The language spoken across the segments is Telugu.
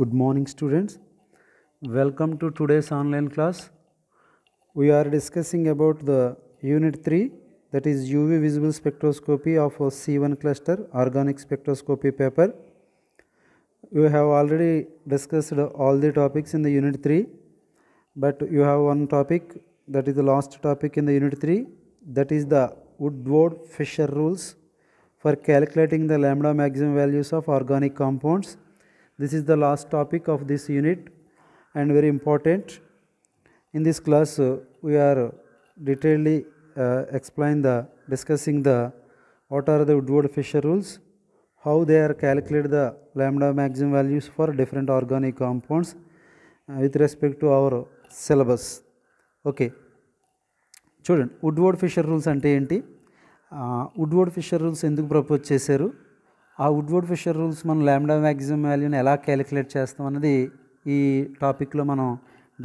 good morning students welcome to today's online class we are discussing about the unit 3 that is UV visible spectroscopy of a C1 cluster organic spectroscopy paper you have already discussed all the topics in the unit 3 but you have one topic that is the last topic in the unit 3 that is the Woodward-Fisher rules for calculating the lambda maximum values of organic compounds This is the last topic of this unit and very important. In this class, uh, we are detailedly uh, explain the discussing the what are the Woodward-Fisher rules, how they are calculated the lambda maximum values for different organic compounds uh, with respect to our syllabus. Okay. చూడండి వుడ్వర్డ్ ఫిషర్ రూల్స్ అంటే ఏంటి వుడ్వర్డ్ ఫిషర్ రూల్స్ ఎందుకు ప్రపోజ్ చేశారు ఆ వుడ్వర్డ్ ఫిషర్ రూల్స్ మనం ల్యాండా మ్యాక్సిమం వాల్యూని ఎలా క్యాలిక్యులేట్ చేస్తాం అనేది ఈ టాపిక్లో మనం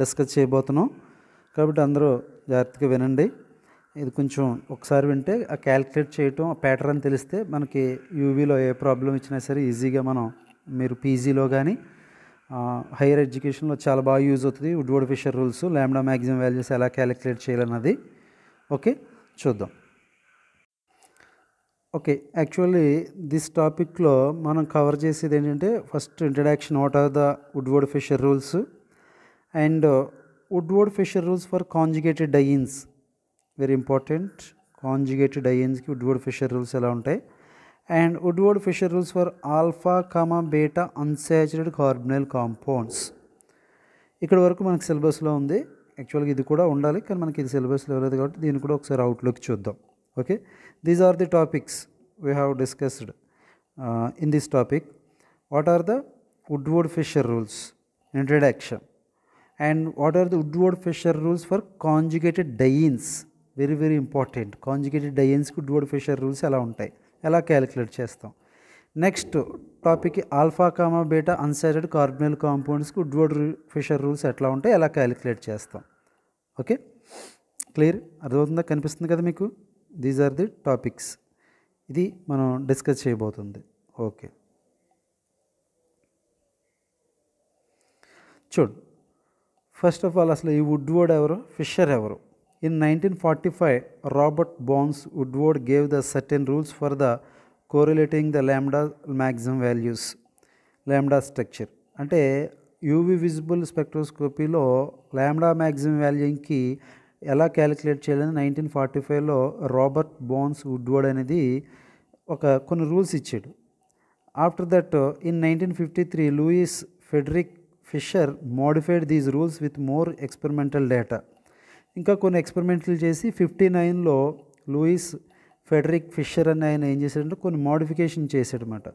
డిస్కస్ చేయబోతున్నాం కాబట్టి అందరూ జాగ్రత్తగా వినండి ఇది కొంచెం ఒకసారి వింటే ఆ క్యాలిక్యులేట్ చేయటం ఆ ప్యాటర్న్ తెలిస్తే మనకి యూవీలో ఏ ప్రాబ్లం ఇచ్చినా సరే ఈజీగా మనం మీరు పీజీలో కానీ హైయర్ ఎడ్యుకేషన్లో చాలా బాగా యూజ్ అవుతుంది Woodward Fisher rules lambda maximum values ఎలా క్యాలిక్యులేట్ చేయాలన్నది ఓకే చూద్దాం ఓకే యాక్చువల్లీ దిస్ టాపిక్లో మనం కవర్ చేసేది ఏంటంటే first introduction what are the Woodward Fisher rules and Woodward Fisher rules for conjugated dienes very important conjugated డయిన్స్కి వుడ్వర్డ్ ఫిషర్ రూల్స్ ఎలా ఉంటాయి and Woodward Fisher rules for alpha comma beta unsaturated carbonyl compounds ఇక్కడ వరకు మనకి సిలబస్లో ఉంది యాక్చువల్గా ఇది కూడా ఉండాలి కానీ మనకి ఇది సిలబస్లో లేదు కాబట్టి దీన్ని కూడా ఒకసారి అవుట్లుక్ చూద్దాం okay these are the topics we have discussed uh, in this topic what are the woodward fisher rules introduction and what are the woodward fisher rules for conjugated dienes very very important conjugated డయన్స్కి డువర్డ్ ఫిషర్ రూల్స్ ఎలా ఉంటాయి ఎలా క్యాలిక్యులేట్ చేస్తాం next topic alpha comma beta unsaturated carbonyl కాంపౌండ్స్కి డువర్డ్ ఫిషర్ రూల్స్ ఎట్లా ఉంటాయి ఎలా క్యాలిక్యులేట్ చేస్తాం ఓకే క్లియర్ అర్థమవుతుందా కనిపిస్తుంది కదా మీకు దీస్ ఆర్ ది టాపిక్స్ ఇది మనం డిస్కస్ చేయబోతుంది ఓకే చూడు ఫస్ట్ ఆఫ్ ఆల్ అసలు ఈ వుడ్వర్డ్ ఎవరు ఫిషర్ ఎవరు in nineteen forty five Robert Burns Woodward gave the certain rules for the correlating the lambda maximum values lambda structure అంటే యూవీ విజిబుల్ స్పెక్ట్రోస్కోపీలో ల్యాండా మ్యాక్సిమం వాల్యూకి ఎలా క్యాలిక్యులేట్ చేయాలని నైన్టీన్ ఫార్టీ ఫైవ్లో రాబర్ట్ బోన్స్ వుడ్వర్డ్ అనేది ఒక కొన్ని రూల్స్ ఇచ్చాడు after that in nineteen fifty three Louis Frederick Fisher modified these rules with more experimental data ఇంకా కొన్ని ఎక్స్పెరిమెంట్లు చేసి ఫిఫ్టీ నైన్లో లూయిస్ ఫెడరిక్ ఫిషర్ అని ఆయన ఏం చేశాడంటే కొన్ని మోడిఫికేషన్ అనమాట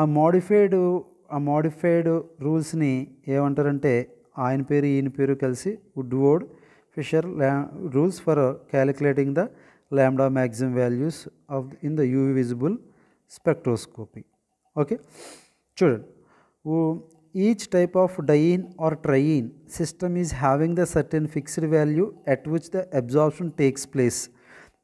ఆ మోడిఫైడ్ ఆ మోడిఫైడ్ రూల్స్ని ఏమంటారంటే ఆయన పేరు ఈయన పేరు కలిసి వుడ్వోర్డ్ Fisher rules for calculating the lambda maximum values of in the UV visible spectroscopy. Okay, children, each type of diene or triene system is having the certain fixed value at which the absorption takes place.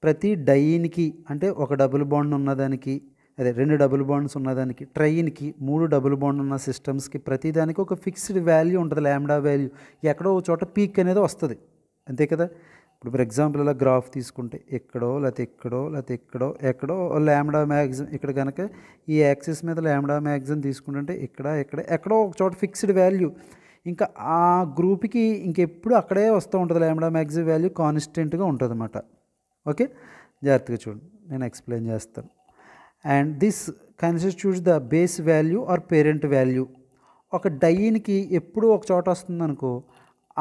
ప్రతి డయిన్కి అంటే ఒక డబుల్ బాండ్ ఉన్నదానికి అదే రెండు డబుల్ బాండ్స్ ఉన్నదానికి ట్రైన్కి మూడు డబుల్ బాండ్ ఉన్న సిస్టమ్స్కి ప్రతిదానికి ఒక ఫిక్స్డ్ వాల్యూ ఉంటుంది ల్యాండా వాల్యూ ఎక్కడో చోట పీక్ అనేది వస్తుంది అంతే కదా ఇప్పుడు ఫర్ ఎగ్జాంపుల్ ఇలా గ్రాఫ్ తీసుకుంటే ఎక్కడో లేకపోతే ఎక్కడో లేకపోతే ఎక్కడో ఎక్కడో ల్యామ్డా మ్యాగ్జిమ్ ఇక్కడ కనుక ఈ యాక్సిస్ మీద ల్యామ్డా మ్యాగ్జిమ్ తీసుకుంటుంటే ఇక్కడ ఇక్కడ ఎక్కడో ఒక చోట ఫిక్స్డ్ వాల్యూ ఇంకా ఆ గ్రూప్కి ఇంకెప్పుడు అక్కడే వస్తూ ఉంటుంది ల్యామ్డా మ్యాగ్జిమ్ వాల్యూ కాన్స్టెంట్గా ఉంటుంది అన్నమాట ఓకే జాగ్రత్తగా చూడండి నేను ఎక్స్ప్లెయిన్ చేస్తాను and this constitute the base value or parent value ఒక డయ్యిన్కి ఎప్పుడు ఒక చోట వస్తుంది అనుకో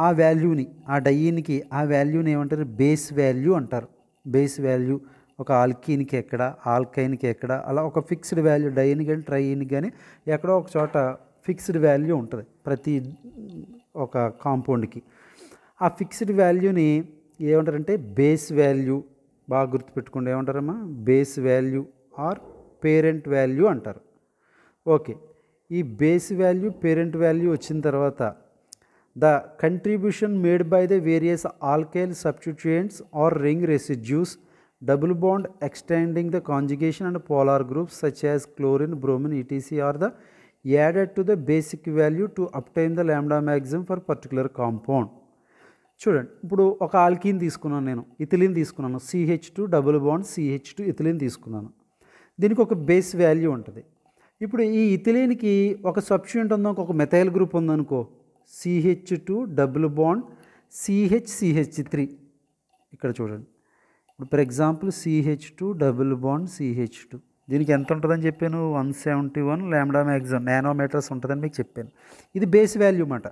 ఆ వాల్యూని ఆ డయ్యిన్కి ఆ వాల్యూని ఏమంటారు బేస్ వాల్యూ అంటారు బేస్ వాల్యూ ఒక ఆల్కీన్కి ఎక్కడ ఆల్కైన్కి ఎక్కడ అలా ఒక ఫిక్స్డ్ వాల్యూ డయ్యని కానీ ట్రైన్ కానీ ఎక్కడో ఒక చోట ఫిక్స్డ్ వాల్యూ ఉంటుంది ప్రతి ఒక కాంపౌండ్కి ఆ ఫిక్స్డ్ వాల్యూని ఏమంటారంటే బేస్ వాల్యూ బాగా గుర్తుపెట్టుకోండి ఏమంటారమ్మా base value or parent value అంటారు ఓకే ఈ బేస్ వాల్యూ పేరెంట్ వాల్యూ వచ్చిన తర్వాత the contribution made by the various alkyl substituents or ring residues double bond extending the conjugation and polar groups such as chlorine bromine etc are the added to the basic value to obtain the lambda maximum for particular compound చూడండి ఇప్పుడు ఒక ఆల్కీన్ తీసుకున్నాను నేను ఇథిలిన్ తీసుకున్నాను CH two double bond CH two ethylene తీసుకున్నాను దీనికి ఒక బేస్ వాల్యూ ఉంటుంది ఇప్పుడు ఈ ఇథిలిన్కి ఒక సబ్స్టిట్యూంట్ ఉందో ఒక మెథైల్ గ్రూప్ ఉందనుకో CH two double bond CH CH three ఇక్కడ చూడండి ఇప్పుడు for example CH two double bond CH two దీనికి ఎంత ఉంటుందని చెప్పాను one seventy one lambda maximum nanometers ఉంటుందని మీకు చెప్పాను ఇది బేస్ వాల్యూ అన్నమాట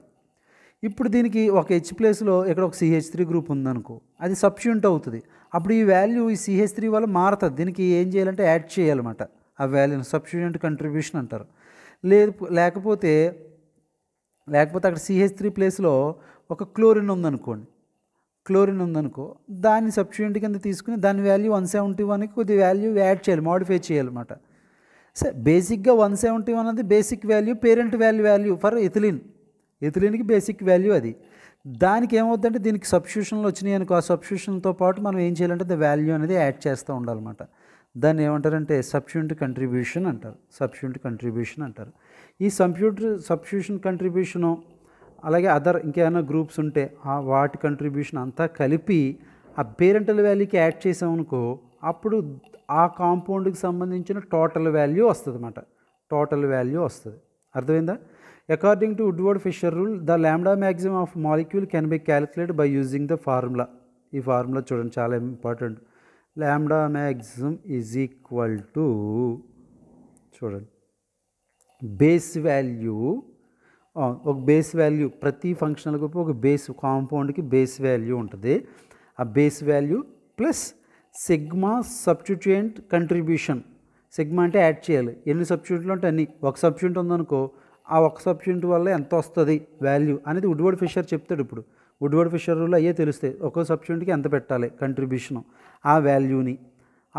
ఇప్పుడు దీనికి ఒక హెచ్ ప్లేస్లో ఇక్కడ ఒక సిహెచ్ త్రీ గ్రూప్ ఉందనుకో అది సబ్స్టిట్యూంట్ అవుతుంది అప్పుడు ఈ వాల్యూ ఈ సిహెచ్ త్రీ వల్ల మారుతుంది దీనికి ఏం చేయాలంటే యాడ్ చేయాలన్నమాట ఆ వాల్యూని సబ్స్టిట్యూంట్ కంట్రిబ్యూషన్ అంటారు లేదు లేకపోతే లేకపోతే అక్కడ సిహెచ్ త్రీ ప్లేస్లో ఒక క్లోరిన్ ఉందనుకోండి క్లోరిన్ ఉందనుకో దాన్ని సబ్స్టిట్యూంట్ కింద తీసుకుని దాని వాల్యూ వన్ సెవెంటీ వన్కి కొద్ది వాల్యూ యాడ్ చేయాలి మాడిఫై చేయాలన్నమాట సరే బేసిక్గా వన్ సెవెంటీ వన్ అనేది basic value parent value value for ethylene ఎథిలిన్కి బేసిక్ వాల్యూ అది దానికి ఏమవుతుందంటే దీనికి సబ్స్టిట్యూషన్లు వచ్చినాయి అనుకో ఆ సబ్స్టిట్యూషన్తో పాటు మనం ఏం చేయాలంటే ద వాల్యూ అనేది యాడ్ చేస్తూ ఉండాలన్నమాట దాన్ని ఏమంటారంటే సబ్స్టిట్యూంట్ కంట్రిబ్యూషన్ అంటారు సబ్స్టిట్యూంట్ కంట్రిబ్యూషన్ అంటారు ఈ సంప్యూటర్ సబ్స్టిట్యూషన్ కంట్రిబ్యూషను అలాగే అదర్ ఇంకేమైనా గ్రూప్స్ ఉంటే ఆ వాటి కంట్రిబ్యూషన్ అంతా కలిపి ఆ పేరెంటల్ వాల్యూకి యాడ్ చేసామనుకో అప్పుడు ఆ కాంపౌండ్కి సంబంధించిన టోటల్ వాల్యూ వస్తుంది అన్నమాట టోటల్ వాల్యూ వస్తుంది అర్థమైందా according to Woodward Fisher rule the lambda maximum of molecule can be calculate by using the formula ఈ ఫార్ములా చూడండి చాలా important lambda maximum is equal to చూడండి బేస్ వాల్యూ ఒక బేస్ వాల్యూ ప్రతి ఫంక్షనల్ గ్రూప్ ఒక బేస్ కాంపౌండ్కి బేస్ వాల్యూ ఉంటుంది ఆ base value plus sigma substituent contribution sigma అంటే యాడ్ చేయాలి ఎన్ని సబ్స్టిట్యూంట్లు ఉంటే అన్ని ఒక సబ్స్టిట్యూంట్ ఉందనుకో ఆ ఒక సబ్స్టిట్యూంట్ వల్ల ఎంత వస్తుంది వాల్యూ అనేది ఉడ్వర్డ్ ఫిషర్ చెప్తాడు ఇప్పుడు వుడ్వర్డ్ ఫిషర్లో అయ్యే తెలుస్తాయి ఒక్కో సబ్స్టిట్యూట్కి ఎంత పెట్టాలి కంట్రిబ్యూషన్ ఆ వాల్యూని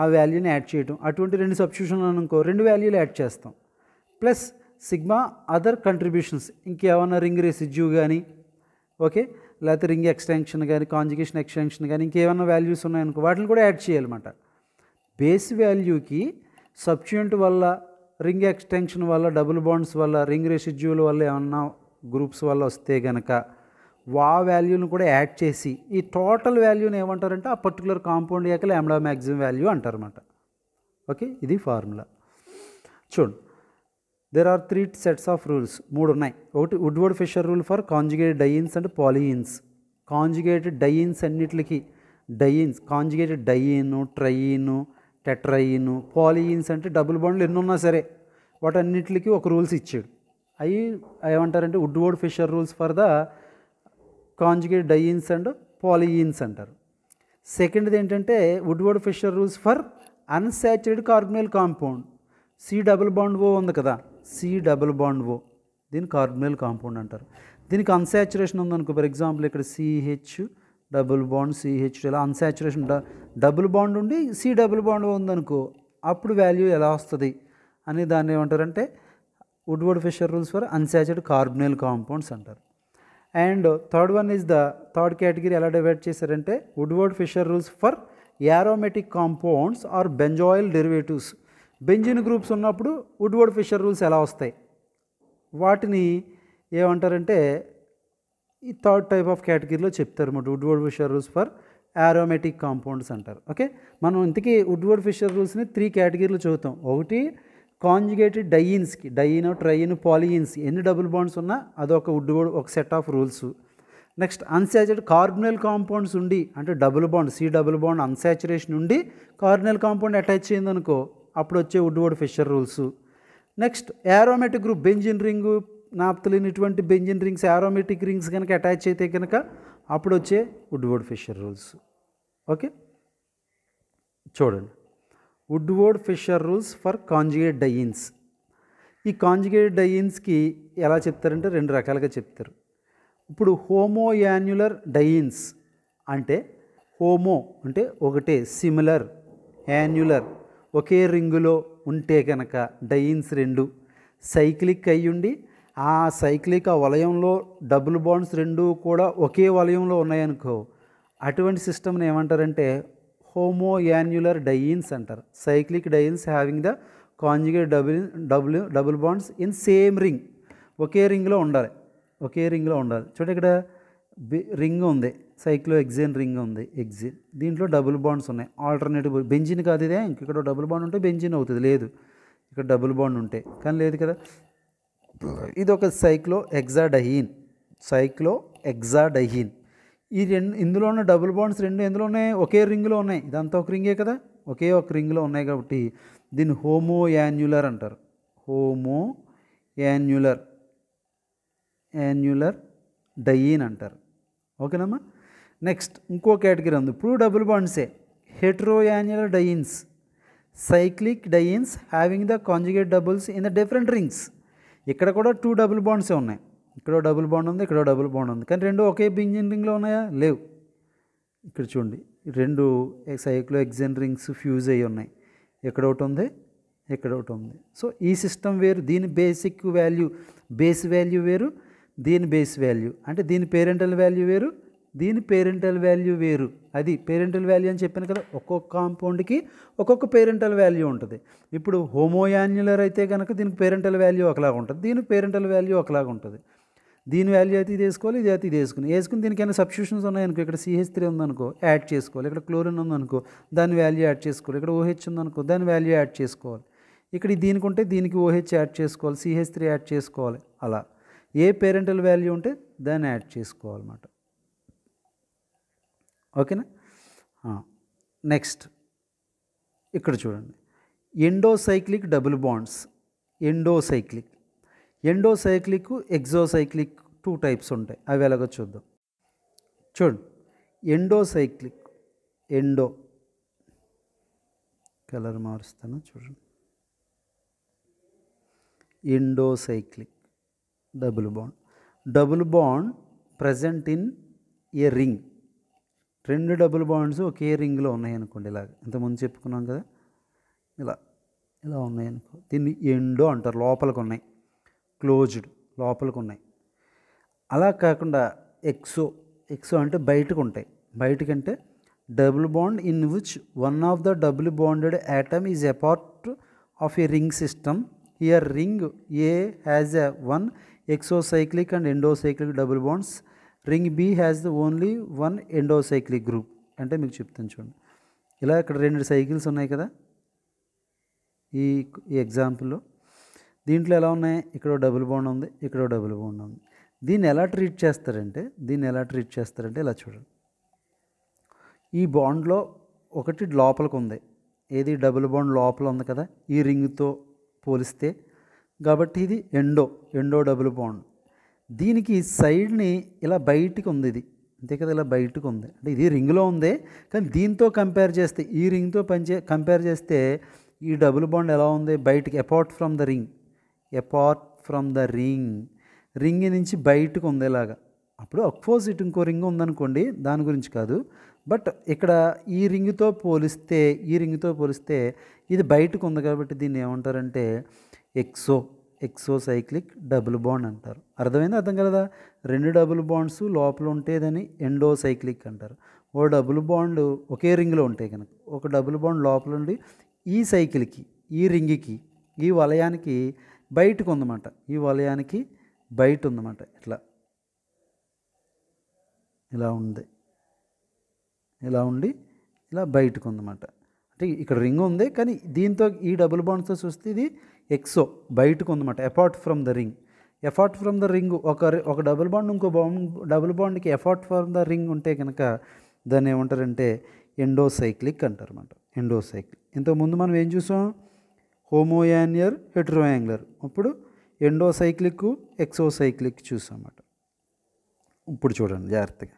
ఆ వాల్యూని యాడ్ చేయటం అటువంటి రెండు సబ్స్టిట్యూషన్ అనుకో రెండు వాల్యూలు యాడ్ చేస్తాం ప్లస్ సిగ్మా అదర్ కంట్రిబ్యూషన్స్ ఇంకేమైనా రింగ్ రెసిజ్యూ కానీ ఓకే లేకపోతే రింగ్ ఎక్స్టెన్షన్ కానీ కాంజుకేషన్ ఎక్స్టెన్షన్ కానీ ఇంకేమైనా వాల్యూస్ ఉన్నాయనుకో వాటిని కూడా యాడ్ చేయాలన్నమాట బేస్ వాల్యూకి సబ్స్టిట్యూంట్ వల్ల రింగ్ ఎక్స్టెన్షన్ వల్ల డబుల్ బాండ్స్ వల్ల రింగ్ రెసిజ్యూల వల్ల ఏమన్నా గ్రూప్స్ వల్ల వస్తే కనుక వా వాల్యూని కూడా యాడ్ చేసి ఈ టోటల్ వాల్యూని ఏమంటారంటే ఆ పర్టికులర్ కాంపౌండ్ యొక్క ల్యాండా మ్యాక్సిమం వాల్యూ అంటారన్నమాట ఓకే ఇది ఫార్ములా చూడు there are three sets of rules మూడు ఉన్నాయి ఒకటి Woodward Fisher rule for conjugated dienes and polyenes conjugated dienes అన్నిటికి డయిన్స్ కాంజుగేటెడ్ డైయిన్ ట్రైయిన్ టెట్రయిను పాలియిన్స్ అంటే డబుల్ బాండ్లు ఎన్నున్నా సరే వాటన్నిటికి ఒక రూల్స్ ఇచ్చాడు అవి ఏమంటారంటే Woodward Fisher rules for the conjugate dienes and polyenes అంటారు సెకండ్ది ఏంటంటే Woodward Fisher rules for unsaturated carbonyl compound C double bond O ఉంది కదా సి డబుల్ బాండ్ ఓ దీని కార్బనల్ కాంపౌండ్ అంటారు దీనికి అన్సాచురేషన్ ఉందనుకో ఫర్ ఎగ్జాంపుల్ ఇక్కడ సిహెచ్ డబుల్ బాండ్ సిహెచ్ ఇలా అన్సాచురేషన్ డబుల్ బాండ్ ఉండి సి డబుల్ బాండ్ ఉందనుకో అప్పుడు వాల్యూ ఎలా వస్తుంది అని దాన్ని ఏమంటారంటే Woodward Fisher rules for unsaturated carbonyl compounds అంటారు and third one is the third category ఎలా డివైడ్ చేశారంటే Woodward Fisher rules for aromatic compounds or benzoyl derivatives benzene groups ఉన్నప్పుడు వుడ్వర్డ్ ఫిషర్ రూల్స్ ఎలా వస్తాయి వాటిని ఏమంటారంటే ఈ థర్డ్ టైప్ ఆఫ్ కేటగిరీలో చెప్తారు అన్నమాట Woodward Fisher rules for aromatic compounds అంటారు ఓకే మనం ఇంతకీ వుడ్వర్డ్ ఫిషర్ రూల్స్ని త్రీ కేటగిరీలు చూద్దాం ఒకటి కాంజుగేటెడ్ డయిన్స్కి డయిన్ ట్రైన్ పాలియన్స్ ఎన్ని డబుల్ బాండ్స్ ఉన్నా అదొక వుడ్ ఒక set of rules next unsaturate carbonyl compounds ఉండి అంటే double bond C double bond unsaturation ఉండి కార్బనల్ కాంపౌండ్ అటాచ్ అయిందనుకో అప్పుడు వచ్చే Woodward Fisher rules next aromatic group benzene ring naphthalene ఇటువంటి బెంజిన్ రింగ్స్ యారోమెటిక్ రింగ్స్ కనుక అటాచ్ అయితే కనుక అప్పుడు వచ్చే వుడ్వర్డ్ ఫిషర్ రూల్స్ ఓకే చూడండి Woodward Fisher rules for conjugate dienes ఈ కాంజుగేట్ డయిన్స్కి ఎలా చెప్తారంటే రెండు రకాలుగా చెప్తారు ఇప్పుడు హోమో యాన్యులర్ డయిన్స్ అంటే హోమో అంటే ఒకటే సిమిలర్ యాన్యులర్ ఒకే రింగులో ఉంటే కనుక డయిన్స్ రెండు సైక్లిక్ అయ్యుండి ఆ సైక్లిక్ ఆ వలయంలో డబుల్ బాండ్స్ రెండు కూడా ఒకే వలయంలో ఉన్నాయనుకో అటువంటి సిస్టమ్ని ఏమంటారంటే హోమోయాన్యులర్ డయిన్స్ అంటారు cyclic dienes having the conjugate double double double bonds in same ring ఒకే రింగ్లో ఉండాలి ఒకే రింగ్లో ఉండాలి చూడండి ఇక్కడ రింగ్ ఉంది సైక్లో ఎగ్జిన్ రింగ్ ఉంది ఎగ్జిన్ దీంట్లో డబుల్ బాండ్స్ ఉన్నాయి ఆల్టర్నేటివ్ బెంజిన్ కాదు ఇదే ఇక్కడ డబుల్ బాండ్ ఉంటే బెంజిన్ అవుతుంది లేదు ఇక్కడ డబుల్ బాండ్ ఉంటే కానీ లేదు కదా ఇది ఒక సైక్లో ఎగ్జాడహీన్ సైక్లో ఎగ్జాడహీన్ ఈ రెండు ఇందులో ఉన్న డబుల్ బాండ్స్ రెండు ఉన్నాయి ఒకే రింగ్లో ఉన్నాయి ఇదంతా ఒక రింగే కదా ఒకే ఒక రింగ్లో ఉన్నాయి కాబట్టి దీన్ని హోమో యాన్యులర్ అంటారు హోమో యాన్యులర్ యాన్యులర్ డయీన్ అంటారు ఓకేనమ్మా నెక్స్ట్ ఇంకో కేటగిరీ ఉంది ఇప్పుడు డబుల్ బాండ్సే hetero annular dienes cyclic dienes having the conjugate doubles in the different rings ఇక్కడ కూడా టూ డబుల్ బాండ్సే ఉన్నాయి ఇక్కడ డబుల్ బాండ్ ఉంది ఇక్కడ డబుల్ బాండ్ ఉంది కానీ రెండు ఒకే ఇంజిన్ రింగ్లో ఉన్నాయా లేవు ఇక్కడ చూడండి రెండు సైక్లో ఎగ్జన్ రింగ్స్ ఫ్యూజ్ అయ్యి ఉన్నాయి ఎక్కడ ఒకటి ఉంది ఇక్కడ ఒకటి ఉంది సో ఈ సిస్టమ్ వేరు దీని బేసిక్ వాల్యూ బేస్ వాల్యూ వేరు దీని బేస్ వాల్యూ అంటే దీని పేరెంటల్ వాల్యూ వేరు దీని పేరెంటల్ వాల్యూ వేరు అది పేరెంటల్ వాల్యూ అని చెప్పాను కదా ఒక్కొక్క కాంపౌండ్కి ఒక్కొక్క పేరెంటల్ వాల్యూ ఉంటుంది ఇప్పుడు హోమోయాన్యులర్ అయితే కనుక దీనికి పేరెంటల్ వాల్యూ ఒకలాగా ఉంటుంది దీని పేరెంటల్ వాల్యూ ఒకలాగా ఉంటుంది దీని వాల్యూ అయితే ఇది వేసుకోవాలి ఇది అయితే ఇది వేసుకుని వేసుకుని ఏమైనా సబ్స్టిట్యూషన్స్ ఉన్నాయనుకో ఇక్కడ సిహెచ్ త్రీ ఉందనుకో యాడ్ చేసుకోవాలి ఇక్కడ క్లోరిన్ ఉందనుకో దాని వాల్యూ యాడ్ చేసుకోవాలి ఇక్కడ ఓహెచ్ ఉందనుకో దాని వాల్యూ యాడ్ చేసుకోవాలి ఇక్కడ దీనికి ఉంటే దీనికి ఓహెచ్ యాడ్ చేసుకోవాలి సిహెచ్ త్రీ యాడ్ చేసుకోవాలి అలా ఏ పేరెంటల్ వాల్యూ ఉంటే దాన్ని యాడ్ చేసుకోవాలన్నమాట ఓకేనా నెక్స్ట్ ఇక్కడ చూడండి endocyclic double bonds endocyclic endocyclic exocyclic two types ఉంటాయి అవి ఎలాగో చూద్దాం ఎండో ఎండోసైక్లిక్ ఎండో కలర్ మారుస్తాను చూడండి endocyclic double bond double bond present in a ring రెండు డబుల్ బాండ్స్ ఒకే రింగ్లో ఉన్నాయి అనుకోండి ఇలాగ ఇంతకుముందు చెప్పుకున్నాం కదా ఇలా ఇలా ఉన్నాయనుకో దీన్ని ఎండో అంటారు లోపలికి ఉన్నాయి క్లోజ్డ్ లోపలికి ఉన్నాయి అలా కాకుండా ఎక్సో ఎక్సో అంటే బయటకు ఉంటాయి బయటకంటే double bond in which one of the double bonded atom is a part of a ring system here ring A has a one exocyclic and endocyclic double bonds ring B has the only one endocyclic group అంటే మీకు చెప్తాను చూడండి ఇలా ఇక్కడ రెండు సైకిల్స్ ఉన్నాయి కదా ఈ ఎగ్జాంపుల్లో దీంట్లో ఎలా ఉన్నాయి ఇక్కడ డబుల్ బాండ్ ఉంది ఇక్కడ డబుల్ బాండ్ ఉంది దీన్ని ఎలా ట్రీట్ చేస్తారంటే దీన్ని ఎలా ట్రీట్ చేస్తారంటే ఇలా చూడండి ఈ బాండ్లో ఒకటి లోపలికి ఉంది ఏది డబుల్ బాండ్ లోపల ఉంది కదా ఈ రింగ్తో పోలిస్తే కాబట్టి ఇది ఎండో ఎండో డబుల్ బాండ్ దీనికి సైడ్ని ఇలా బయటికి ఉంది ఇది అంతే కదా ఇలా బయటకు ఉంది అంటే ఇది రింగ్లో ఉంది కానీ దీంతో కంపేర్ చేస్తే ఈ రింగ్తో పనిచే కంపేర్ చేస్తే ఈ డబుల్ బాండ్ ఎలా ఉంది బయటికి apart from the ring apart from the ring ring నుంచి బయటకు ఉందేలాగా అప్పుడు అపోజిట్ ఇంకో రింగ్ ఉందనుకోండి దాని గురించి కాదు బట్ ఇక్కడ ఈ రింగ్తో పోలిస్తే ఈ రింగ్తో పోలిస్తే ఇది బయటకు ఉంది కాబట్టి దీన్ని ఏమంటారంటే exo exo cyclic double bond అంటారు అర్థమైంది అర్థం కదా రెండు డబుల్ బాండ్స్ లోపల ఉంటే ఎండో సైక్లిక్ అంటారు ఓ డబుల్ బాండ్ ఒకే రింగ్లో ఉంటాయి కనుక ఒక డబుల్ బాండ్ లోపల ఉండి ఈ సైకిల్కి ఈ రింగ్కి ఈ వలయానికి బయటకు ఉందన్నమాట ఈ వలయానికి బయట ఉందన్నమాట ఇట్లా ఇలా ఉంది ఇలా ఉండి ఇలా బయటకు ఉందన్నమాట అంటే ఇక్కడ రింగ్ ఉంది కానీ దీంతో ఈ డబుల్ బాండ్స్తో చూస్తే ఇది ఎక్సో బయటకు ఉందన్నమాట apart from the ring apart from the ring ఒక ఒక డబుల్ బాండ్ ఇంకో బాండ్ డబుల్ బాండ్కి ఎఫార్ట్ ఫ్రమ్ ద రింగ్ ఉంటే కనుక దాన్ని ఏమంటారంటే ఎండోసైక్లిక్ అన్నమాట ఎండోసైక్లిక్ ఇంతకుముందు మనం ఏం చూసాం హోమోయానియర్ హెట్రోయాంగులర్ అప్పుడు ఎండోసైక్లిక్ ఎక్సోసైక్లిక్ చూసామాట ఇప్పుడు చూడండి జాగ్రత్తగా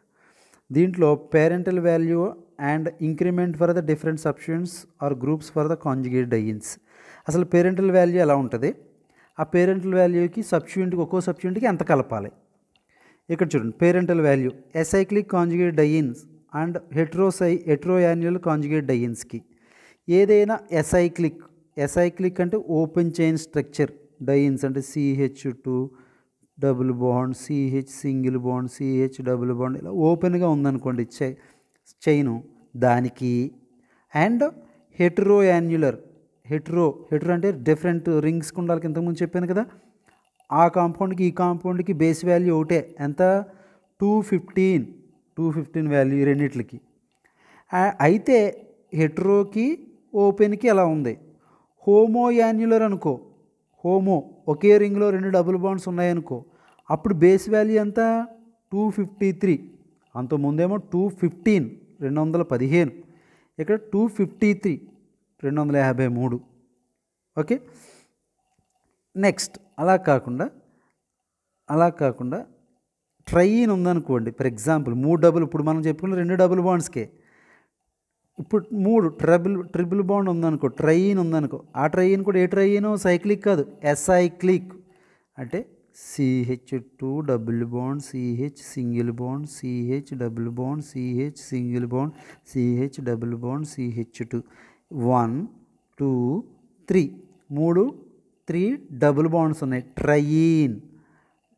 దీంట్లో parental value and increment for the different substitutions or groups for the conjugate dienes అసలు పేరెంటల్ వాల్యూ ఎలా ఉంటుంది ఆ పేరెంటల్ వాల్యూకి సబ్స్టిట్యూంట్కి ఒక్కో సబ్స్టిట్యూంట్కి ఎంత కలపాలి ఇక్కడ చూడండి parental value acyclic conjugate dienes and హెట్రోసై హెట్రోయాన్యుల్ కాంజుగేట్ డయిన్స్కి ఏదైనా ఎసైక్లిక్ ఎసైక్లిక్ అంటే ఓపెన్ చైన్ స్ట్రక్చర్ డైన్స్ అంటే CH two double bond CH single bond CH double bond ఇలా ఓపెన్గా ఉందనుకోండి చై చైను దానికి and hetero annular hetero hetero అంటే డిఫరెంట్ రింగ్స్ ఉండాలి ఇంతకుముందు చెప్పాను కదా ఆ కాంపౌండ్కి ఈ కాంపౌండ్కి బేస్ వాల్యూ ఒకటే ఎంత two fifteen two fifteen value రెండిట్లకి అయితే హెట్రోకి ఓపెన్కి ఎలా ఉంది హోమో యాన్యులర్ అనుకో హోమో ఒకే రింగ్లో రెండు డబుల్ బాండ్స్ ఉన్నాయనుకో అప్పుడు బేస్ వాల్యూ ఎంత టూ ఫిఫ్టీ త్రీ అంతకుముందేమో టూ ఫిఫ్టీన్ రెండు వందల పదిహేను ఇక్కడ టూ ఫిఫ్టీ త్రీ రెండు వందల యాభై మూడు ఓకే నెక్స్ట్ అలా కాకుండా అలా కాకుండా ట్రైన్ ఉందనుకోండి ఫర్ ఎగ్జాంపుల్ మూడు డబుల్ ఇప్పుడు మనం చెప్పుకున్న రెండు డబుల్ బాండ్స్కే ఇప్పుడు మూడు ట్రబుల్ ట్రిపుల్ బాండ్ ఉందనుకో ట్రైన్ ఉందనుకో ఆ ట్రైన్ కూడా ఏ ట్రైన్ సైక్లిక్ కాదు ఎస్ఐక్లిక్ అంటే CH two double bond CH single bond CH double bond CH single bond CH double bond CH two one two three మూడు త్రీ డబుల్ బాండ్స్ ఉన్నాయి ట్రైన్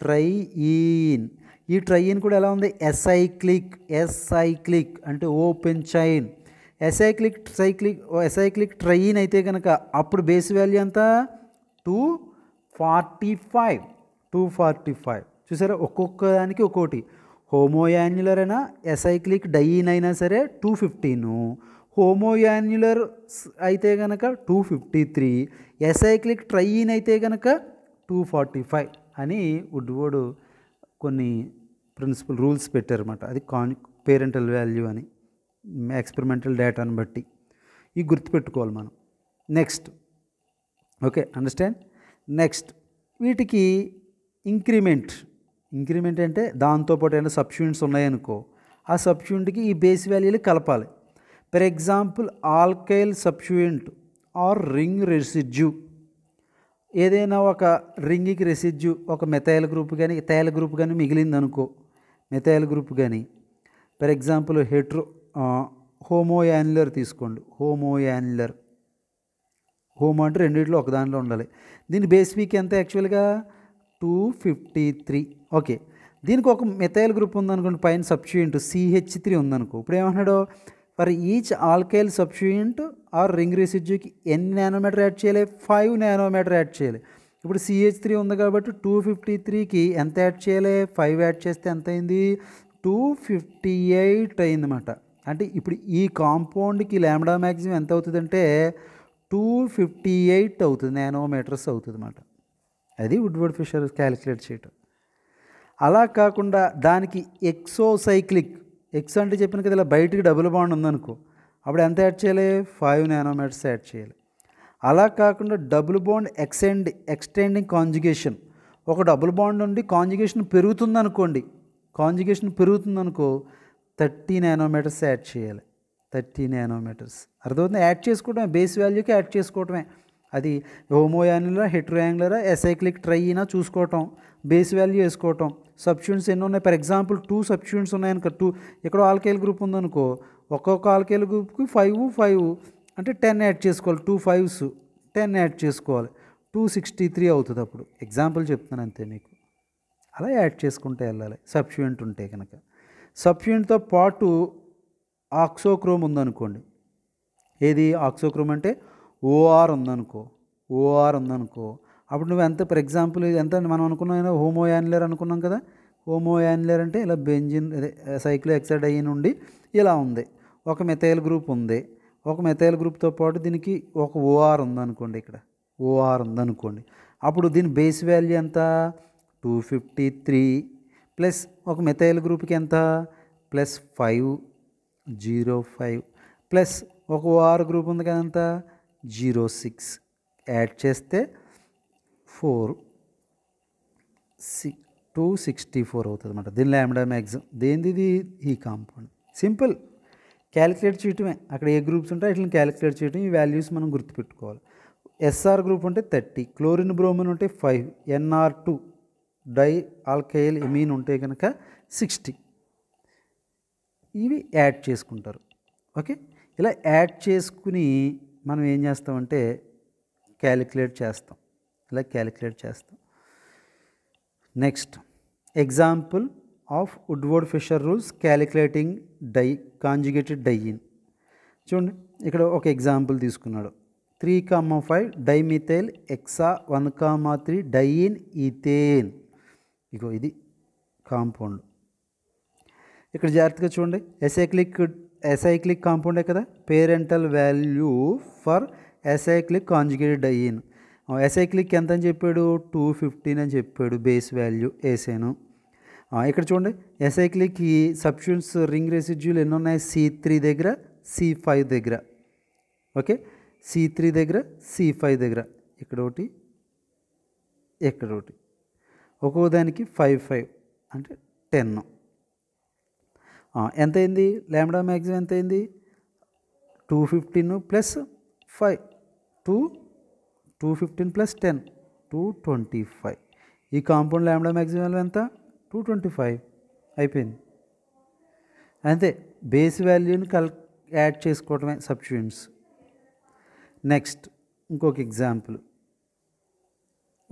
ట్రైయిన్ ఈ ట్రైన్ కూడా ఎలా ఉంది ఎస్ఐక్లిక్ ఎస్ఐక్లిక్ అంటే open chain acyclic tricyclic acyclic triene అయితే కనుక అప్పుడు బేస్ వాల్యూ ఎంత two forty five two forty five చూసారా ఒక్కొక్క దానికి ఒక్కోటి హోమోయాన్యులర్ అయినా ఎసైక్లిక్ డైన్ అయినా సరే టూ ఫిఫ్టీను హోమోయాన్యులర్ అయితే కనుక two fifty three acyclic triene అయితే కనుక టూ ఫార్టీ ఫైవ్ అని వుడ్వోడు కొన్ని ప్రిన్సిపల్ రూల్స్ పెట్టారన్నమాట అది కాన్ పేరెంటల్ వాల్యూ అని ఎక్స్పెరిమెంటల్ డేటాను బట్టి ఇవి గుర్తుపెట్టుకోవాలి మనం నెక్స్ట్ ఓకే అండర్స్టాండ్ నెక్స్ట్ వీటికి ఇంక్రిమెంట్ ఇంక్రిమెంట్ అంటే దాంతోపాటు ఏమైనా సబ్స్టిట్యూంట్స్ ఉన్నాయనుకో ఆ సబ్స్టిట్యూంట్కి ఈ బేస్ వాల్యూలు కలపాలి for example alkyl substituent or ring residue ఏదైనా ఒక రింగ్కి రెసిడ్యూ ఒక మెథైల్ గ్రూప్ కానీ తైల గ్రూప్ కానీ మిగిలిందనుకో మెథైల్ గ్రూప్ కానీ ఫర్ ఎగ్జాంపుల్ హెట్రో హోమోయాన్యులర్ తీసుకోండి హోమోయాన్యులర్ హోమో అంటే రెండింటిలో ఒక దానిలో ఉండాలి దీని బేస్ వీక్ ఎంత యాక్చువల్గా టూ ఫిఫ్టీ త్రీ ఓకే దీనికి ఒక మెథైల్ గ్రూప్ ఉందనుకోండి పైన సబ్స్టిట్యూంట్ సిహెచ్ త్రీ ఉందనుకో ఇప్పుడు ఏమన్నాడు for each alkyl substituent or ring రెసిడ్యూకి ఎన్ని నానోమీటర్ యాడ్ చేయాలి ఫైవ్ నానోమీటర్ యాడ్ చేయాలి ఇప్పుడు సిహెచ్ త్రీ ఉంది కాబట్టి టూ ఫిఫ్టీ త్రీకి ఎంత యాడ్ చేయాలి ఫైవ్ యాడ్ చేస్తే ఎంత అయింది టూ ఫిఫ్టీ ఎయిట్ అయిందన్నమాట అంటే ఇప్పుడు ఈ కాంపౌండ్కి ల్యాండా మ్యాక్సిమం ఎంత అవుతుందంటే టూ ఫిఫ్టీ ఎయిట్ అవుతుంది నానోమీటర్స్ అవుతుంది అన్నమాట అది వుడ్వర్డ్ ఫిషర్ క్యాలిక్యులేట్ చేయటం అలా కాకుండా దానికి ఎక్సోసైక్లిక్ ఎక్స్ అంటే చెప్పిన కదా ఇలా బయటికి డబుల్ బాండ్ ఉందనుకో అప్పుడు ఎంత యాడ్ చేయాలి ఫైవ్ నానోమీటర్స్ యాడ్ చేయాలి అలా కాకుండా double bond extend extending conjugation ఒక డబుల్ బాండ్ ఉండి కాంజుగేషన్ పెరుగుతుందనుకోండి కాంజుగేషన్ పెరుగుతుందనుకో థర్టీ నానోమీటర్స్ యాడ్ చేయాలి థర్టీ నానోమీటర్స్ అర్థమవుతుంది యాడ్ చేసుకోవటమే బేస్ వాల్యూకి యాడ్ చేసుకోవటమే అది హోమోయాంగులరా హెట్రోయాంగులరా ఎసైక్లిక్ అయినా చూసుకోవటం బేస్ వాల్యూ వేసుకోవటం సబ్స్టిట్యూన్స్ ఎన్ని ఉన్నాయి ఫర్ ఎగ్జాంపుల్ టూ సబ్స్టిట్యూన్స్ ఉన్నాయనుక టూ ఇక్కడ ఆల్కేల్ గ్రూప్ ఉందనుకో ఒక్కొక్క ఆల్కేల్ గ్రూప్కి ఫైవ్ ఫైవ్ అంటే టెన్ యాడ్ చేసుకోవాలి టూ ఫైవ్స్ టెన్ యాడ్ చేసుకోవాలి టూ సిక్స్టీ త్రీ అవుతుంది అప్పుడు ఎగ్జాంపుల్ చెప్తున్నాను అంతే మీకు అలా యాడ్ చేసుకుంటే వెళ్ళాలి సబ్స్టిట్యూంట్ ఉంటే కనుక సబ్యూనిట్తో పాటు ఆక్సోక్రోమ్ ఉందనుకోండి ఏది ఆక్సోక్రోమ్ అంటే ఓఆర్ ఉందనుకో ఓఆర్ ఉందనుకో అప్పుడు నువ్వు ఎంత ఫర్ ఎగ్జాంపుల్ ఎంత మనం అనుకున్నా హోమోయాన్లేర్ అనుకున్నాం కదా హోమోయాన్లేర్ అంటే ఇలా బెంజిన్ సైక్లో ఎక్సైడ్ అయ్యి నుండి ఇలా ఉంది ఒక మెథైల్ గ్రూప్ ఉంది ఒక మెథైల్ గ్రూప్తో పాటు దీనికి ఒక ఓఆర్ ఉందనుకోండి ఇక్కడ ఓఆర్ ఉందనుకోండి అప్పుడు దీని బేస్ వాల్యూ ఎంత టూ ఫిఫ్టీ త్రీ ప్లస్ ఒక మెథైల్ గ్రూప్కి ఎంత plus five zero five plus ఒక ఓఆర్ గ్రూప్ ఉంది కదంత జీరో సిక్స్ యాడ్ చేస్తే four six two sixty four అవుతుంది అనమాట దీని ల్యాండా మ్యాక్సిమం దేనిది ఇది ఈ కాంపౌండ్ సింపుల్ క్యాలిక్యులేట్ చేయటమే అక్కడ ఏ గ్రూప్స్ ఉంటాయి వీటిని క్యాలిక్యులేట్ చేయటం ఈ వాల్యూస్ మనం గుర్తుపెట్టుకోవాలి ఎస్ఆర్ గ్రూప్ ఉంటే థర్టీ క్లోరిన్ బ్రోమిన్ ఉంటే five NR two di alkyl amine ఉంటే కనుక సిక్స్టీ ఇవి యాడ్ చేసుకుంటారు ఓకే ఇలా యాడ్ చేసుకుని మనం ఏం చేస్తామంటే క్యాలిక్యులేట్ చేస్తాం ఇలా క్యాలిక్యులేట్ చేస్తాం next example of Woodward Fisher rules calculating di conjugated diene చూడండి ఇక్కడ ఒక ఎగ్జాంపుల్ తీసుకున్నాడు three comma five dimethyl hexa one comma three diene ethane ఇగో ఇది కాంపౌండ్ ఇక్కడ జాగ్రత్తగా చూడండి ఎసైక్లిక్ ఎసైక్లిక్ కాంపౌండే కదా parental value for acyclic conjugated అయ్యిన్ ఎసైక్లిక్ ఎంత అని చెప్పాడు టూ ఫిఫ్టీన్ అని చెప్పాడు బేస్ వాల్యూ వేసాను ఇక్కడ చూడండి ఈ సబ్షన్స్ రింగ్ రెసిడ్యూలు ఎన్ని ఉన్నాయి సి త్రీ దగ్గర సి ఫైవ్ దగ్గర ఓకే సి త్రీ దగ్గర సి ఫైవ్ దగ్గర ఇక్కడ ఒకటి ఇక్కడ ఒకటి ఒక్కో దానికి ఫైవ్ ఫైవ్ అంటే టెన్ ఎంత అయింది ల్యాండా మ్యాక్సిమం ఎంత అయింది two fifteen plus five two two fifteen plus ten two twenty five ఈ కాంపౌండ్ ల్యాండా మ్యాక్సిమం ఎంత టూ ట్వంటీ ఫైవ్ అయిపోయింది అంతే బేస్ వాల్యూని కల్ యాడ్ చేసుకోవటమే సబ్స్టిట్యూన్స్ నెక్స్ట్ ఇంకొక ఎగ్జాంపుల్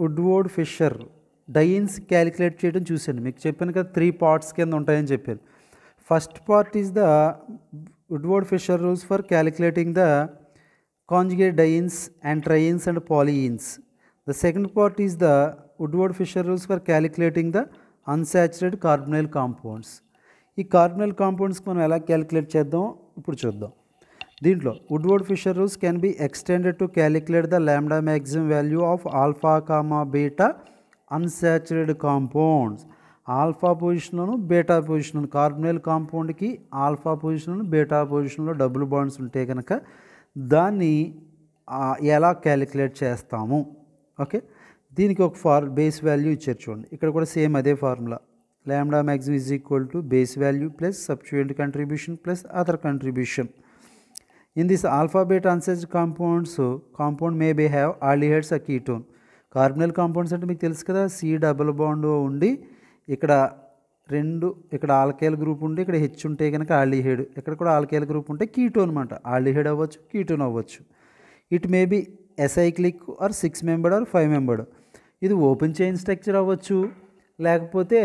వుడ్వోడ్ ఫిషర్ డైన్స్ క్యాలిక్యులేట్ చేయడం చూశాను మీకు చెప్పాను కదా త్రీ పార్ట్స్ కింద ఉంటాయని చెప్పాను first part is the Woodward Fisher rules for calculating the conjugate dienes and trienes and polyenes the second part is the Woodward Fisher rules for calculating the unsaturated carbonyl compounds ఈ కార్బనైల్ కాంపౌండ్స్కి మనం ఎలా క్యాలిక్యులేట్ చేద్దాం ఇప్పుడు చూద్దాం దీంట్లో Woodward Fisher rules can be extended to calculate the lambda maximum value of alpha comma beta unsaturated compounds alpha పొజిషన్లోను బేటా పొజిషన్ కార్బొనైల్ కాంపౌండ్కి ఆల్ఫా పొజిషన్లోను బీటా పొజిషన్లో డబుల్ బాండ్స్ ఉంటే కనుక దాన్ని ఎలా క్యాలిక్యులేట్ చేస్తాము ఓకే దీనికి ఒక ఫార్ బేస్ వాల్యూ ఇచ్చారు చూడండి ఇక్కడ కూడా సేమ్ అదే formula lambda maximum is equal to base value plus substituent contribution plus other contribution in this alpha beta unsaturated compounds compound may be have aldehydes a ketone carbonyl compounds అంటే మీకు తెలుసు కదా సి డబుల్ బాండ్ ఉండి ఇక్కడ రెండు ఇక్కడ ఆల్కేల్ గ్రూప్ ఉండి ఇక్కడ హెచ్ ఉంటే కనుక ఆల్డిహైడ్ ఇక్కడ కూడా ఆల్కేల్ గ్రూప్ ఉంటే కీటో అనమాట ఆల్డిహైడ్ అవ్వచ్చు కీటోన్ అవ్వచ్చు it may be acyclic or six membered or five membered ఇది ఓపెన్ చైన్ స్ట్రక్చర్ అవ్వచ్చు లేకపోతే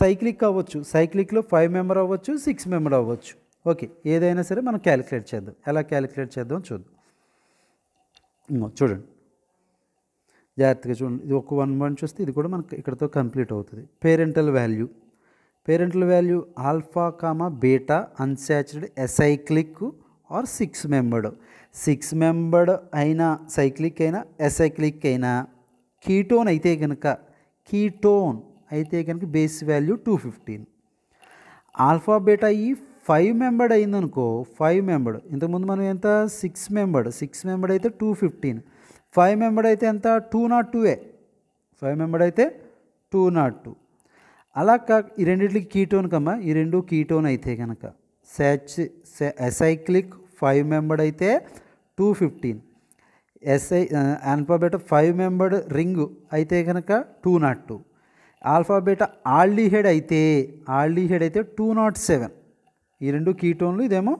సైక్లిక్ అవ్వచ్చు సైక్లిక్లో ఫైవ్ మెంబర్ అవ్వచ్చు సిక్స్ మెంబర్ అవ్వచ్చు ఓకే ఏదైనా సరే మనం క్యాలిక్యులేట్ చేద్దాం ఎలా క్యాలిక్యులేట్ చేద్దాం చూద్దాం చూడండి జాగ్రత్తగా చూడండి ఇది ఒక వన్ వన్ చూస్తే ఇది కూడా మనకు ఇక్కడతో కంప్లీట్ అవుతుంది parental value parental value alpha comma beta unsaturated acyclic or six membered six membered అయినా సైక్లిక్ అయినా ఎసైక్లిక్ అయినా కీటోన్ అయితే కనుక కీటోన్ అయితే కనుక base value two fifteen alpha beta ఈ ఫైవ్ మెంబర్డ్ అయిందనుకో ఫైవ్ మెంబర్డ్ ఇంతకుముందు మనం ఎంత సిక్స్ మెంబర్డ్ సిక్స్ మెంబర్డ్ అయితే టూ ఫిఫ్టీన్ ఫైవ్ మెంబర్డ్ అయితే ఎంత two not two five membered అయితే టూ నాట్ టూ అలా కా ఈ రెండింటికి కీటోన్ కమ్మా ఈ రెండు కీటోన్ అయితే కనుక సెచ్ ఎసైక్లిక్ ఫైవ్ మెంబర్డ్ అయితే టూ ఫిఫ్టీన్ ఎస్ఐ ఆల్ఫాబెట్ ఫైవ్ మెంబర్డ్ రింగ్ అయితే కనుక two not two alpha beta aldehyde అయితే ఆల్డిహెడ్ అయితే టూ నాట్ సెవెన్ ఈ రెండు కీటోన్లు ఇదేమో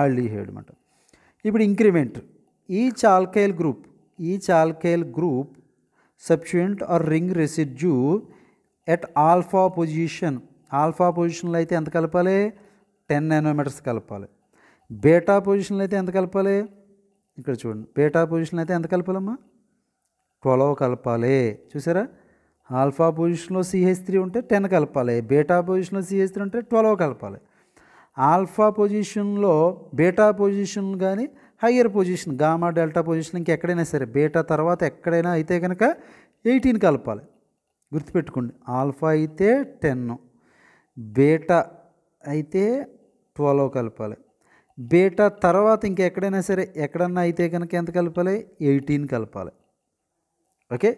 ఆల్డిహెడ్ అనమాట ఇప్పుడు increment each alkyl group each alkyl group substituent or ring residue at alpha position alpha పొజిషన్లో అయితే ఎంత కలపాలి టెన్ నైనోమీటర్స్ కలపాలి బేటా పొజిషన్లో అయితే ఎంత కలపాలి ఇక్కడ చూడండి బేటా పొజిషన్లో అయితే ఎంత కలపాలమ్మా ట్వెల్వ్ కలపాలి చూసారా ఆల్ఫా పొజిషన్లో సిహెచ్ త్రీ ఉంటే టెన్ కలపాలి బేటా పొజిషన్లో సిహెచ్ త్రీ ఉంటే ట్వెల్వ్ కలపాలి ఆల్ఫా పొజిషన్లో బేటా పొజిషన్ కానీ higher position gamma delta position ఇంకెక్కడైనా సరే బీటా తర్వాత ఎక్కడైనా అయితే కనుక ఎయిటీన్ కలపాలి గుర్తుపెట్టుకోండి ఆల్ఫా అయితే టెన్ బీటా అయితే ట్వెల్వ్ కలపాలి బీటా తర్వాత ఇంకెక్కడైనా సరే ఎక్కడన్నా అయితే కనుక ఎంత కలపాలి ఎయిటీన్ కలపాలి ఓకే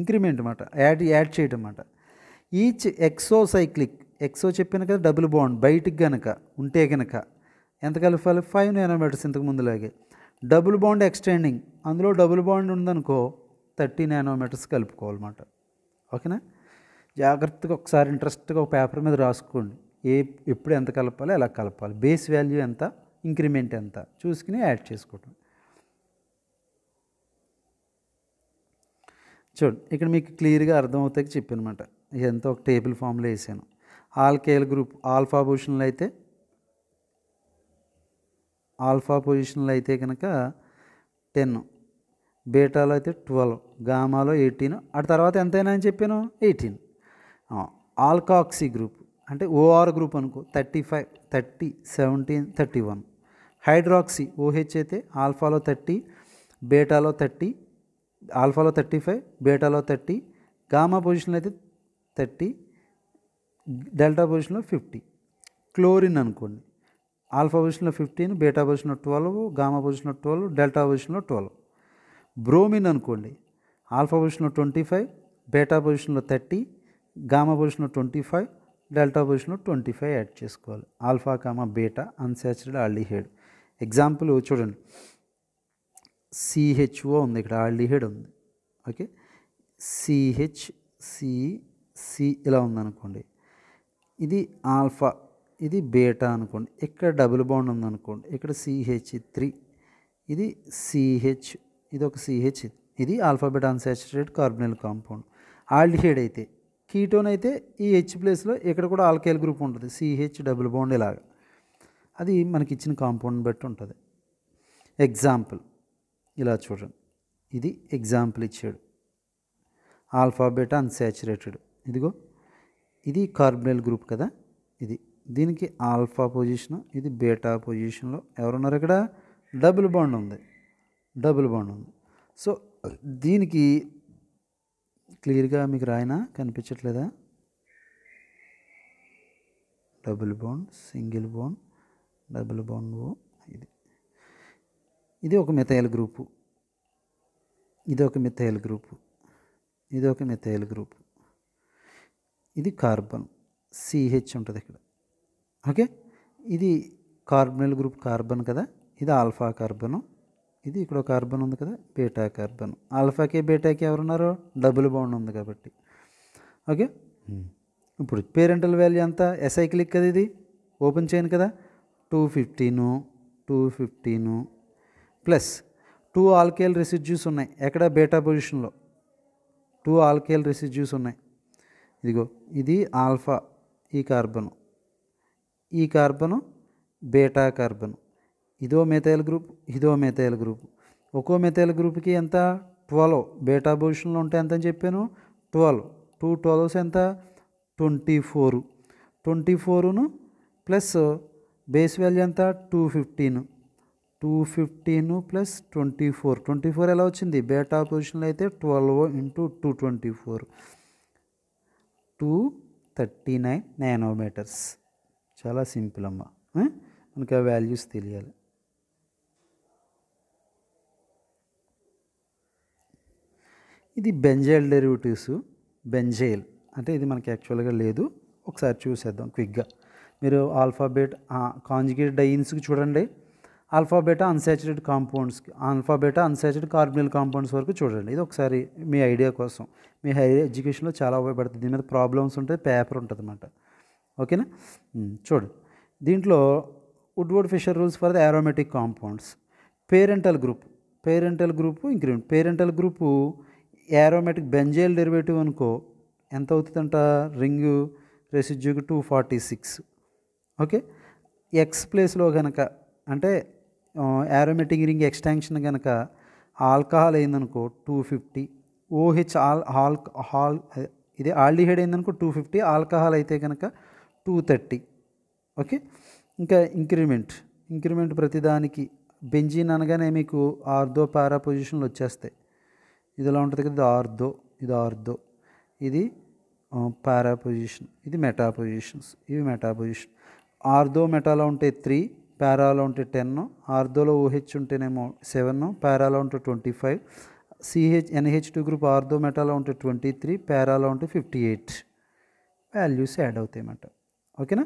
ఇంక్రిమెంట్ అన్నమాట యాడ్ యాడ్ చేయడం అన్నమాట ఈచ్ ఎక్సో సైక్లిక్ ఎక్సో చెప్పాను కదా డబుల్ బాండ్ బయటికి కనుక ఉంటే కనుక ఎంత కలపాలి ఫైవ్ నానోమీటర్స్ ఇంతకు ముందులాగే డబుల్ బాండ్ ఎక్స్టెండింగ్ అందులో డబుల్ బాండ్ ఉందనుకో థర్టీ నానోమీటర్స్ కలుపుకోవాలన్నమాట ఓకేనా జాగ్రత్తగా ఒకసారి ఇంట్రెస్ట్గా ఒక పేపర్ మీద రాసుకోండి ఏ ఎప్పుడు ఎంత కలపాలి ఎలా కలపాలి బేస్ వాల్యూ ఎంత ఇంక్రిమెంట్ ఎంత చూసుకుని యాడ్ చేసుకోవటం చూడండి ఇక్కడ మీకు క్లియర్గా అర్థమవుతాయి చెప్పానమాట ఇదంతా ఒక టేబుల్ ఫామ్లో వేసాను ఆల్కేల్ గ్రూప్ గ్రూప్ ఆల్ఫాభూషన్లు అయితే ఆల్ఫా పొజిషన్లో అయితే కనుక టెన్ బీటాలో అయితే ట్వెల్వ్ గామాలో ఎయిటీన్ ఆ తర్వాత ఎంతైనా అని చెప్పాను ఎయిటీన్ ఆల్కాక్సీ గ్రూప్ అంటే ఓఆర్ గ్రూప్ అనుకో thirty five thirty seventeen thirty one hydroxy OH అయితే ఆల్ఫాలో థర్టీ బేటాలో థర్టీ ఆల్ఫాలో థర్టీ ఫైవ్ బేటాలో థర్టీ గామా పొజిషన్లో అయితే థర్టీ డెల్టా పొజిషన్లో ఫిఫ్టీ క్లోరిన్ అనుకోండి ఆల్ఫా పొజిషన్లో ఫిఫ్టీన్ బీటా పొజిషన్లో ట్వెల్వ్ గామా పొజిషన్లో ట్వెల్వ్ డెల్టా పొజిషన్లో ట్వెల్వ్ బ్రోమిన్ అనుకోండి ఆల్ఫా పొజిషన్లో ట్వంటీ ఫైవ్ బీటా పొజిషన్లో థర్టీ గామా పొజిషన్లో ట్వంటీ ఫైవ్ డెల్టా పొజిషన్లో ట్వంటీ ఫైవ్ యాడ్ చేసుకోవాలి alpha comma beta unsaturated aldehyde example చూడండి సిహెచ్ఓ ఉంది ఇక్కడ ఆల్డిహైడ్ ఉంది ఓకే సిహెచ్ సి సి ఇలా ఉందనుకోండి ఇది ఆల్ఫా ఇది బేటా అనుకోండి ఇక్కడ డబుల్ బాండ్ ఉందనుకోండి ఇక్కడ సిహెచ్ త్రీ ఇది సిహెచ్ ఇది ఒక సిహెచ్ ఇది alpha beta unsaturated carbonyl compound aldehyde అయితే కీటోన్ అయితే ఈ హెచ్ ప్లేస్లో ఇక్కడ కూడా ఆల్కైల్ గ్రూప్ ఉంటుంది సిహెచ్ డబుల్ బాండ్ ఇలాగ అది మనకి ఇచ్చిన కాంపౌండ్ బట్టి ఉంటుంది ఎగ్జాంపుల్ ఇలా చూడండి ఇది ఎగ్జాంపుల్ ఇచ్చాడు ఆల్ఫాబెట్ అన్సాచురేటెడ్ ఇదిగో ఇది కార్బనల్ గ్రూప్ కదా ఇది దీనికి ఆల్ఫా పొజిషన్ ఇది బీటా పొజిషన్లో ఎవరున్నారు ఇక్కడ డబుల్ బాండ్ ఉంది డబుల్ బాండ్ ఉంది సో దీనికి క్లియర్గా మీకు రాయనా కనిపించట్లేదా double bond single bond double bond ఓ ఇది ఇది ఒక మిథైల్ గ్రూపు ఇది ఒక మిథైల్ గ్రూపు ఇది ఒక మిథైల్ గ్రూపు ఇది కార్బన్ సిహెచ్ ఉంటుంది ఇక్కడ ఓకే ఇది కార్బనల్ గ్రూప్ కార్బన్ కదా ఇది ఆల్ఫా కార్బను ఇది ఇక్కడ కార్బన్ ఉంది కదా బీటా కార్బన్ ఆల్ఫాకి బీటాకి ఎవరున్నారు డబుల్ బాండ్ ఉంది కాబట్టి ఓకే hmm. ఇప్పుడు పేరెంటల్ వాల్యూ ఎంత ఎస్ఐ క్లిక్ కదా ఇది ఓపెన్ చేయను కదా two fifteen two fifteen plus two alkyl residues ఉన్నాయి ఎక్కడ బీటా పొజిషన్లో టూ ఆల్కేల్ రెసిడ్యూస్ ఉన్నాయి ఇదిగో ఇది ఆల్ఫా ఈ కార్బను ఈ కార్బను బేటా కార్బన్ ఇదో మెథైల్ గ్రూప్ ఇదో మెథైల్ గ్రూప్ ఒక్కో మెథైల్ గ్రూప్కి ఎంత ట్వెల్వ్ బేటా పొజిషన్లో ఉంటే ఎంత అని చెప్పాను ట్వెల్వ్ టూ ట్వెల్వ్స్ ఎంత ట్వంటీ ఫోర్ ట్వంటీ ఫోరును ప్లస్ బేస్ వాల్యూ ఎంత two fifteen two fifteen plus twenty four twenty four ఎలా వచ్చింది బేటా పొజిషన్లో అయితే twelve into two twenty four two thirty nine nanometers చాలా సింపుల్ అమ్మ మనకి ఆ వాల్యూస్ తెలియాలి ఇది బెంజైల్ డెరివేటివ్స్ బెంజైల్ అంటే ఇది మనకి యాక్చువల్గా లేదు ఒకసారి చూసేద్దాం క్విక్గా మీరు ఆల్ఫాబేట్ కాంజిగేట్ డైన్స్కి చూడండి ఆల్ఫాబేటా అన్సాచురేట్ కాంపౌండ్స్కి ఆల్ఫాబేటా అన్సాచురేట్ కార్బినల్ కాంపౌండ్స్ వరకు చూడండి ఇది ఒకసారి మీ ఐడియా కోసం మీ హైయర్ ఎడ్యుకేషన్లో చాలా ఉపయోగపడుతుంది దీని మీద ప్రాబ్లమ్స్ ఉంటాయి పేపర్ ఉంటుంది అన్నమాట ఓకేనా చూడు దీంట్లో Woodward Fisher rules for the aromatic compounds parental group parental group increment parental group aromatic benzyl derivative అనుకో ఎంత అవుతుందంట రింగ్ రెసిడ్యూకి two forty six okay X ప్లేస్లో కనుక అంటే యారోమేటిక్ రింగ్ ఎక్స్టాంక్షన్ కనుక ఆల్కహాల్ అయిందనుకో టూ ఫిఫ్టీ ఓహెచ్ ఆల్ హాల్ హాల్ ఇదే ఆల్డిహైడ్ అయిందనుకో టూ ఫిఫ్టీ ఆల్కహాల్ అయితే కనుక టూ థర్టీ ఓకే ఇంకా ఇంక్రిమెంట్ ఇంక్రిమెంట్ ప్రతిదానికి బెంజీన్ అనగానే మీకు ఆర్దో పారా పొజిషన్లు వచ్చేస్తాయి ఇదిలా ఉంటుంది కదా ఇది ఆర్దో ఇది ఆర్దో ఇది పారా పొజిషన్ ఇది మెటా పొజిషన్స్ ఇవి మెటా పొజిషన్ ఆర్దో మెటాలో ఉంటే త్రీ పారాలో ఉంటే టెన్ ఆర్దోలో ఓహెచ్ ఉంటేనేమో సెవెన్ పారాలో ఉంటే twenty five CH NH two group ortho మెటాలో ఉంటే ట్వంటీ త్రీ పారాలో ఉంటే ఫిఫ్టీ ఎయిట్ వాల్యూస్ యాడ్ అవుతాయి అన్నమాట ఓకేనా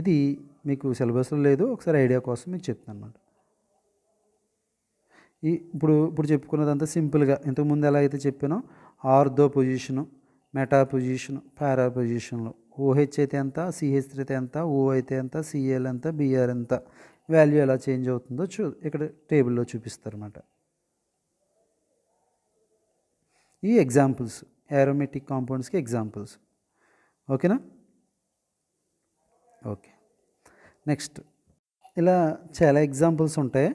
ఇది మీకు సిలబస్లో లేదు ఒకసారి ఐడియా కోసం మీకు చెప్తాను అనమాట ఈ ఇప్పుడు ఇప్పుడు చెప్పుకున్నదంతా సింపుల్గా ఇంతకుముందు ఎలా అయితే చెప్పానో ortho position meta position para పొజిషన్లు ఓహెచ్ అయితే ఎంత సిహెచ్ అయితే ఎంత ఓ అయితే ఎంత సిఎల్ ఎంత బిఆర్ ఎంత వాల్యూ ఎలా చేంజ్ అవుతుందో చూ ఇక్కడ టేబుల్లో చూపిస్తారన్నమాట ఈ ఎగ్జాంపుల్స్ ఏరోమెటిక్ కాంపౌండ్స్కి ఎగ్జాంపుల్స్ ఓకేనా ఓకే నెక్స్ట్ ఇలా చాలా ఎగ్జాంపుల్స్ ఉంటాయి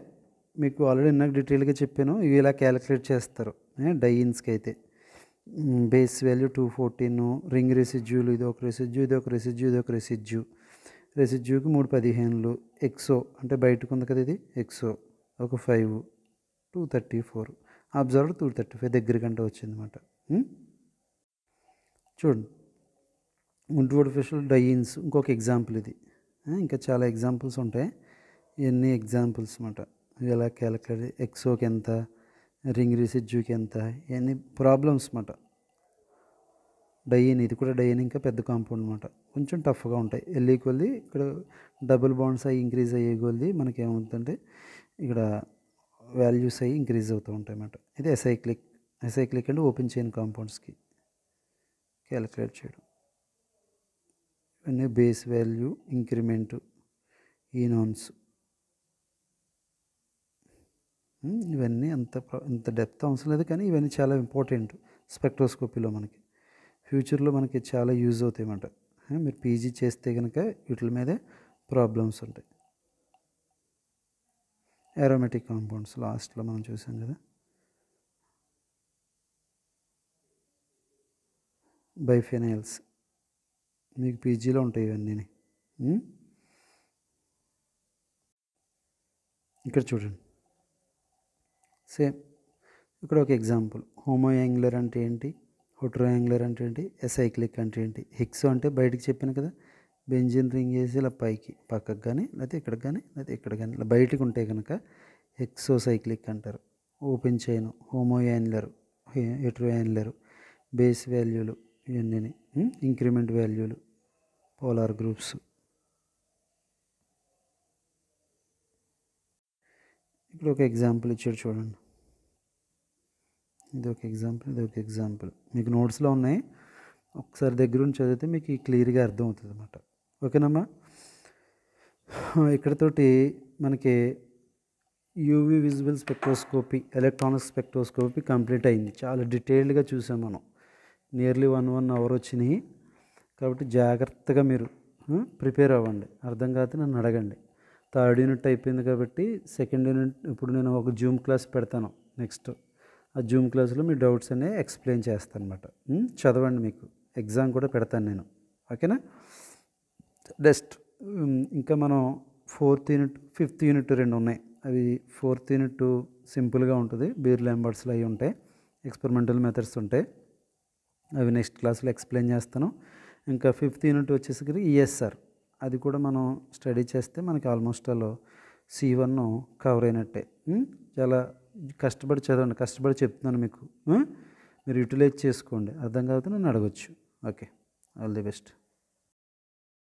మీకు ఆల్రెడీ ఇన్నాక డీటెయిల్గా చెప్పాను ఇవి ఇలా క్యాలిక్యులేట్ చేస్తారు డైన్స్కి అయితే base value two fourteen ring రెసిజ్యూలు ఇది ఒక రెసిజ్యూ ఇది ఒక రెసిజ్యూ ఇది ఒక రెసిజ్యూ రెసిజ్యూకి మూడు పదిహేనులు ఎక్సో అంటే బయటకు ఉంది కదా ఇది ఎక్సో ఒక five two thirty four observe two thirty five దగ్గరకంటే వచ్చిందన్నమాట చూడండి గుంటూరు ఫెషల్ డయిన్స్ ఇంకొక ఎగ్జాంపుల్ ఇది ఇంకా చాలా ఎగ్జాంపుల్స్ ఉంటాయి ఇవన్నీ ఎగ్జాంపుల్స్ అనమాట ఇలా క్యాలిక్యులేట్ ఎక్సోకి ఎంత రింగ్ రిసిజ్యూకి ఎంత ఇవన్నీ ప్రాబ్లమ్స్ అనమాట డయిన్ ఇది కూడా డయిన్ ఇంకా పెద్ద కాంపౌండ్ అనమాట కొంచెం టఫ్గా ఉంటాయి వెళ్ళి కొద్ది ఇక్కడ డబుల్ బాండ్స్ అయ్యి ఇంక్రీజ్ అయ్యే కొద్ది మనకేమవుతుందంటే ఇక్కడ వాల్యూస్ అయ్యి ఇంక్రీజ్ అవుతూ ఉంటాయి అన్నమాట ఇది ఎసైక్లిక్ ఎసైక్లిక్ అంటే ఓపెన్ చేయని కాంపౌండ్స్కి క్యాలిక్యులేట్ చేయడం ఇవన్నీ బేస్ వాల్యూ ఇంక్రిమెంటు ఈనాన్స్ ఇవన్నీ అంత ఇంత డెప్త్ అవసరం లేదు కానీ ఇవన్నీ చాలా ఇంపార్టెంట్ స్పెక్ట్రోస్కోపీలో మనకి ఫ్యూచర్లో మనకి చాలా యూజ్ అవుతాయి అన్నమాట మీరు పీజీ చేస్తే కనుక వీటి మీదే ప్రాబ్లమ్స్ ఉంటాయి అరోమెటిక్ కాంపౌండ్స్ లాస్ట్లో మనం చూసాం కదా బైఫెనైల్స్ మీకు పీజీలో ఉంటాయి ఇవన్నీ ఇక్కడ చూడండి సేమ్ ఇక్కడ ఒక ఎగ్జాంపుల్ హోమో యాంగ్లర్ అంటే ఏంటి హోట్రో యాంగులర్ అంటే ఏంటి ఎసైక్లిక్ అంటే ఏంటి హిక్స్ అంటే బయటకు చెప్పాను కదా బెంజిన్ రింగ్ చేసి ఇలా పైకి పక్కకు కానీ లేకపోతే ఇక్కడ కానీ లేకపోతే ఇక్కడ కానీ ఇలా బయటికి ఉంటే కనుక ఎక్సోసైక్లిక్ అంటారు ఓపెన్ చేయను homo angular hetero angular base వాల్యూలు ఇవన్నీ ఇంక్రిమెంట్ వాల్యూలు పోలార్ గ్రూప్స్ ఇక్కడ ఒక ఎగ్జాంపుల్ ఇచ్చాడు చూడండి ఇది ఒక ఎగ్జాంపుల్ ఇది ఒక ఎగ్జాంపుల్ మీకు నోట్స్లో ఉన్నాయి ఒకసారి దగ్గరుండి చదివితే మీకు క్లియర్గా అర్థమవుతుంది అనమాట ఓకేనమ్మా ఇక్కడతోటి మనకి UV visual spectroscopy electronic spectroscopy complete అయింది చాలా డీటెయిల్డ్గా చూసాం మనం నియర్లీ వన్ వన్ అవర్ వచ్చినాయి కాబట్టి జాగ్రత్తగా మీరు ప్రిపేర్ అవ్వండి అర్థం కాదు నన్ను అడగండి థర్డ్ యూనిట్ అయిపోయింది కాబట్టి సెకండ్ యూనిట్ ఇప్పుడు నేను ఒక జూమ్ క్లాస్ పెడతాను నెక్స్ట్ ఆ జూమ్ క్లాస్లో మీ డౌట్స్ అనేవి ఎక్స్ప్లెయిన్ చేస్తాను అనమాట చదవండి మీకు ఎగ్జామ్ కూడా పెడతాను నేను ఓకేనా నెక్స్ట్ ఇంకా మనం ఫోర్త్ యూనిట్ ఫిఫ్త్ యూనిట్ రెండు ఉన్నాయి అవి ఫోర్త్ యూనిట్ సింపుల్గా ఉంటుంది బీర్ లెంబర్స్లో అవి ఉంటాయి ఎక్స్పెరిమెంటల్ మెథడ్స్ ఉంటాయి అవి నెక్స్ట్ క్లాస్లో ఎక్స్ప్లెయిన్ చేస్తాను ఇంకా ఫిఫ్త్ యూనిట్ వచ్చేసరికి ఈఎస్ఆర్ e అది కూడా మనం స్టడీ చేస్తే మనకి ఆల్మోస్ట్ అలా సి వన్ కవర్ అయినట్టే చాలా కష్టపడి చదవండి కష్టపడి చెప్తున్నాను మీకు మీరు యూటిలైజ్ చేసుకోండి అర్థం కాకపోతే నన్ను అడగచ్చు ఓకే ఆల్ ది బెస్ట్